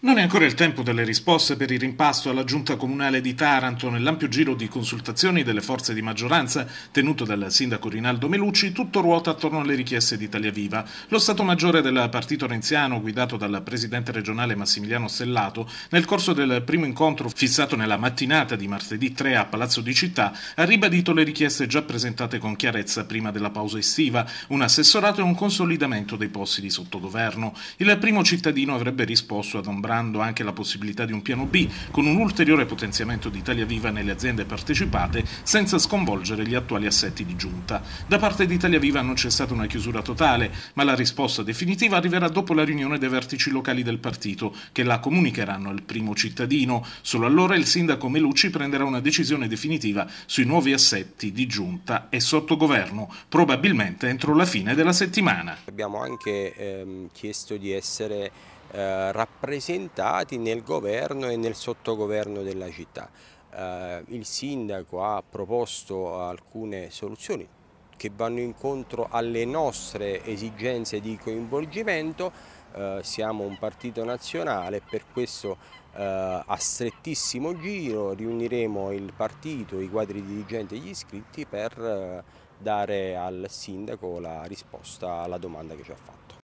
Non è ancora il tempo delle risposte per il rimpasto alla giunta comunale di Taranto. Nell'ampio giro di consultazioni delle forze di maggioranza tenuto dal sindaco Rinaldo Melucci, tutto ruota attorno alle richieste di Italia Viva. Lo Stato Maggiore del partito renziano, guidato dal presidente regionale Massimiliano Stellato, nel corso del primo incontro fissato nella mattinata di martedì 3 a Palazzo di Città, ha ribadito le richieste già presentate con chiarezza prima della pausa estiva, un assessorato e un consolidamento dei posti di sottogoverno. Il primo cittadino avrebbe risposto ad un sembrando anche la possibilità di un piano B, con un ulteriore potenziamento di Italia Viva nelle aziende partecipate, senza sconvolgere gli attuali assetti di giunta. Da parte di Italia Viva non c'è stata una chiusura totale, ma la risposta definitiva arriverà dopo la riunione dei vertici locali del partito, che la comunicheranno al primo cittadino. Solo allora il sindaco Melucci prenderà una decisione definitiva sui nuovi assetti di giunta e sotto governo, probabilmente entro la fine della settimana. Abbiamo anche ehm, chiesto di essere eh, rappresentati nel governo e nel sottogoverno della città. Eh, il sindaco ha proposto alcune soluzioni che vanno incontro alle nostre esigenze di coinvolgimento, eh, siamo un partito nazionale per questo eh, a strettissimo giro riuniremo il partito, i quadri dirigenti e gli iscritti per eh, dare al sindaco la risposta alla domanda che ci ha fatto.